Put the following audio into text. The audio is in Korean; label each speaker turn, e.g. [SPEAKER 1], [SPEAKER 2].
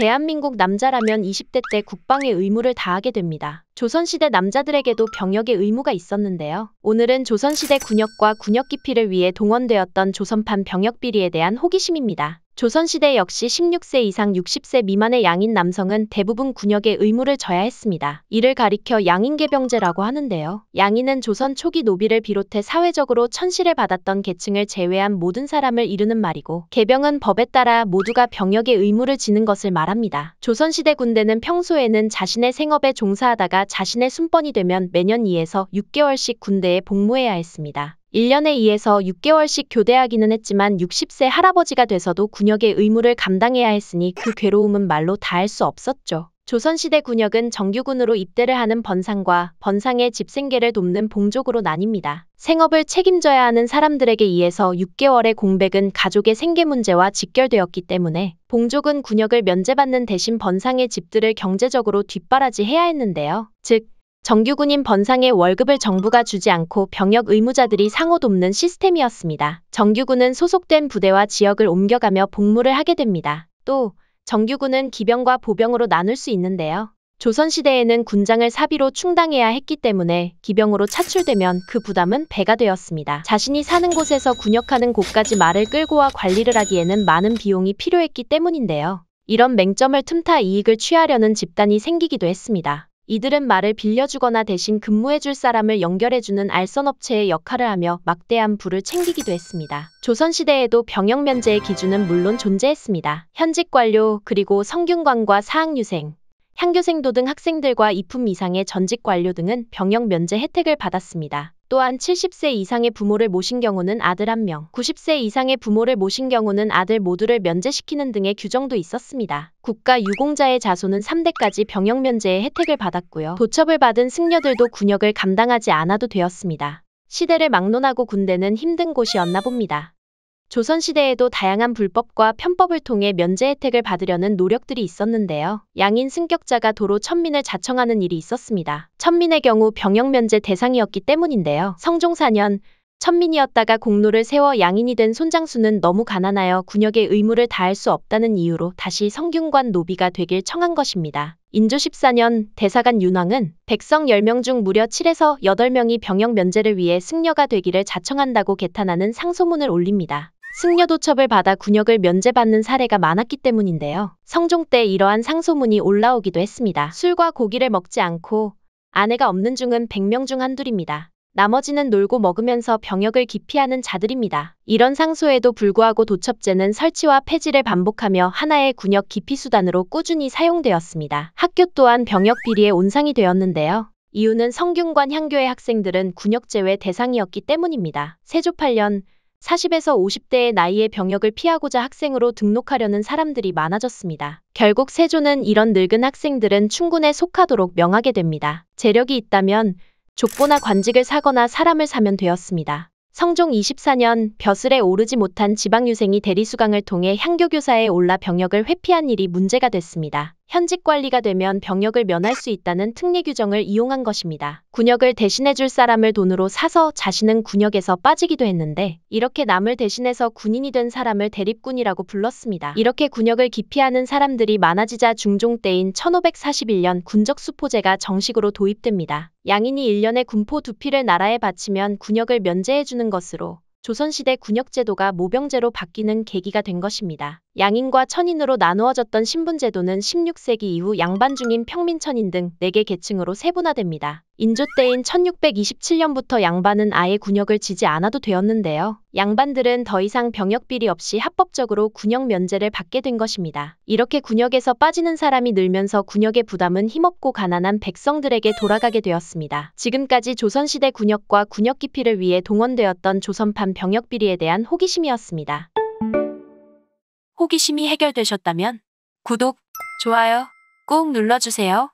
[SPEAKER 1] 대한민국 남자라면 20대 때 국방의 의무를 다하게 됩니다. 조선시대 남자들에게도 병역의 의무가 있었는데요. 오늘은 조선시대 군역과 군역 기피를 위해 동원되었던 조선판 병역 비리에 대한 호기심입니다. 조선시대 역시 16세 이상 60세 미만의 양인 남성은 대부분 군역의 의무를 져야 했습니다. 이를 가리켜 양인계병제라고 하는데요. 양인은 조선 초기 노비를 비롯해 사회적으로 천시를 받았던 계층을 제외한 모든 사람을 이루는 말이고 개병은 법에 따라 모두가 병역의 의무를 지는 것을 말합니다. 조선시대 군대는 평소에는 자신의 생업에 종사하다가 자신의 순번이 되면 매년 2에서 6개월씩 군대에 복무해야 했습니다. 1년에 2에서 6개월씩 교대하기는 했지만 60세 할아버지가 돼서도 군역의 의무를 감당해야 했으니 그 괴로움은 말로 다 할 수 없었죠. 조선시대 군역은 정규군으로 입대를 하는 번상과 번상의 집생계를 돕는 봉족으로 나뉩니다. 생업을 책임져야 하는 사람들에게 이해서 6개월의 공백은 가족의 생계 문제와 직결되었기 때문에 봉족은 군역을 면제받는 대신 번상의 집들을 경제적으로 뒷바라지해야 했는데요. 즉 정규군인 번상의 월급을 정부가 주지 않고 병역 의무자들이 상호 돕는 시스템이었습니다. 정규군은 소속된 부대와 지역을 옮겨가며 복무를 하게 됩니다. 또 정규군은 기병과 보병으로 나눌 수 있는데요. 조선시대에는 군장을 사비로 충당해야 했기 때문에 기병으로 차출되면 그 부담은 배가 되었습니다. 자신이 사는 곳에서 군역하는 곳까지 말을 끌고 와 관리를 하기에는 많은 비용이 필요했기 때문인데요. 이런 맹점을 틈타 이익을 취하려는 집단이 생기기도 했습니다. 이들은 말을 빌려주거나 대신 근무해줄 사람을 연결해주는 알선업체의 역할을 하며 막대한 부를 챙기기도 했습니다. 조선시대에도 병역면제의 기준은 물론 존재했습니다. 현직 관료 그리고 성균관과 사학유생, 향교생도 등 학생들과 2품 이상의 전직 관료 등은 병역 면제 혜택을 받았습니다. 또한 70세 이상의 부모를 모신 경우는 아들 1명, 90세 이상의 부모를 모신 경우는 아들 모두를 면제시키는 등의 규정도 있었습니다. 국가 유공자의 자손은 3대까지 병역 면제의 혜택을 받았고요. 도첩을 받은 승려들도 군역을 감당하지 않아도 되었습니다. 시대를 막론하고 군대는 힘든 곳이었나 봅니다. 조선시대에도 다양한 불법과 편법을 통해 면제 혜택을 받으려는 노력들이 있었는데요. 양인 승격자가 도로 천민을 자청하는 일이 있었습니다. 천민의 경우 병역 면제 대상이었기 때문인데요. 성종 4년 천민이었다가 공로를 세워 양인이 된 손장수는 너무 가난하여 군역의 의무를 다할 수 없다는 이유로 다시 성균관 노비가 되길 청한 것입니다. 인조 14년 대사관 윤왕은 백성 10명 중 무려 7에서 8명이 병역 면제를 위해 승려가 되기를 자청한다고 개탄하는 상소문을 올립니다. 승려도첩을 받아 군역을 면제받는 사례가 많았기 때문인데요. 성종 때 이러한 상소문이 올라오기도 했습니다. 술과 고기를 먹지 않고 아내가 없는 중은 100명 중 한둘입니다. 나머지는 놀고 먹으면서 병역을 기피하는 자들입니다. 이런 상소에도 불구하고 도첩제는 설치와 폐지를 반복하며 하나의 군역 기피 수단으로 꾸준히 사용되었습니다. 학교 또한 병역 비리의 온상이 되었는데요. 이유는 성균관 향교의 학생들은 군역 제외 대상이었기 때문입니다. 세조 8년 40에서 50대의 나이에 병역을 피하고자 학생으로 등록하려는 사람들이 많아졌습니다. 결국 세조는 이런 늙은 학생들은 충군에 속하도록 명하게 됩니다. 재력이 있다면 족보나 관직을 사거나 사람을 사면 되었습니다. 성종 24년 벼슬에 오르지 못한 지방유생이 대리수강을 통해 향교교사에 올라 병역을 회피한 일이 문제가 됐습니다. 현직 관리가 되면 병역을 면할 수 있다는 특례 규정을 이용한 것입니다. 군역을 대신해줄 사람을 돈으로 사서 자신은 군역에서 빠지기도 했는데 이렇게 남을 대신해서 군인이 된 사람을 대립군이라고 불렀습니다. 이렇게 군역을 기피하는 사람들이 많아지자 중종 때인 1541년 군적수포제가 정식으로 도입됩니다. 양인이 1년에 군포 두피를 나라에 바치면 군역을 면제해주는 것으로 조선시대 군역제도가 모병제로 바뀌는 계기가 된 것입니다. 양인과 천인으로 나누어졌던 신분제도는 16세기 이후 양반 중인 평민천인 등 4개 계층으로 세분화됩니다. 인조 때인 1627년부터 양반은 아예 군역을 지지 않아도 되었는데요. 양반들은 더 이상 병역 비리 없이 합법적으로 군역 면제를 받게 된 것입니다. 이렇게 군역에서 빠지는 사람이 늘면서 군역의 부담은 힘없고 가난한 백성들에게 돌아가게 되었습니다. 지금까지 조선시대 군역과 군역 기피를 위해 동원되었던 조선판 병역 비리에 대한 호기심이었습니다. 호기심이 해결되셨다면 구독, 좋아요 꾹 눌러주세요.